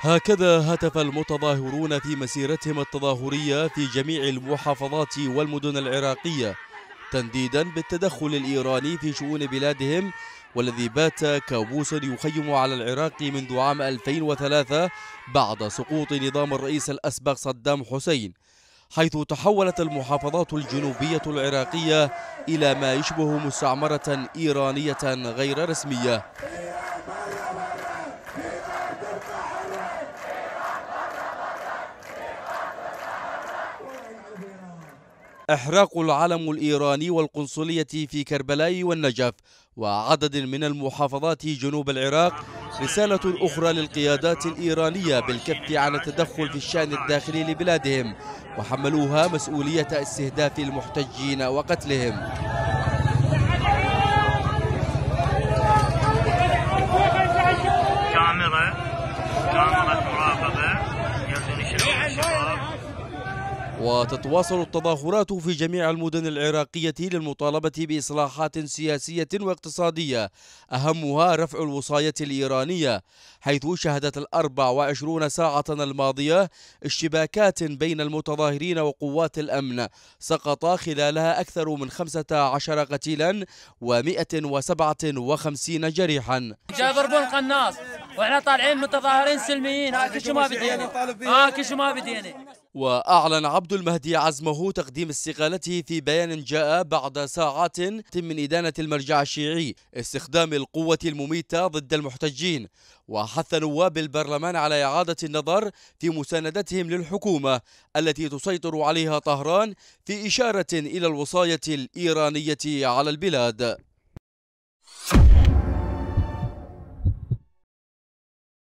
هكذا هتف المتظاهرون في مسيرتهم التظاهرية في جميع المحافظات والمدن العراقية تنديدا بالتدخل الإيراني في شؤون بلادهم والذي بات كابوسا يخيم على العراق منذ عام 2003 بعد سقوط نظام الرئيس الأسبق صدام حسين حيث تحولت المحافظات الجنوبية العراقية إلى ما يشبه مستعمرة إيرانية غير رسمية إحراق العلم الإيراني والقنصلية في كربلاء والنجف وعدد من المحافظات جنوب العراق رسالة أخرى للقيادات الإيرانية بالكف عن التدخل في الشأن الداخلي لبلادهم وحملوها مسؤولية استهداف المحتجين وقتلهم وتتواصل التظاهرات في جميع المدن العراقية للمطالبة بإصلاحات سياسية واقتصادية أهمها رفع الوصاية الإيرانية حيث شهدت الأربع وعشرون ساعة الماضية اشتباكات بين المتظاهرين وقوات الأمن سقط خلالها أكثر من 15 قتيلا و157 جريحا جاي يضربون قناص واحنا طالعين متظاهرين سلميين هاك آه، شو ما بدينا هاك آه، شو ما بدينا وأعلن عبد المهدي عزمه تقديم استقالته في بيان جاء بعد ساعات من إدانة المرجع الشيعي استخدام القوة المميتة ضد المحتجين وحث نواب البرلمان على إعادة النظر في مساندتهم للحكومة التي تسيطر عليها طهران في إشارة إلى الوصاية الإيرانية على البلاد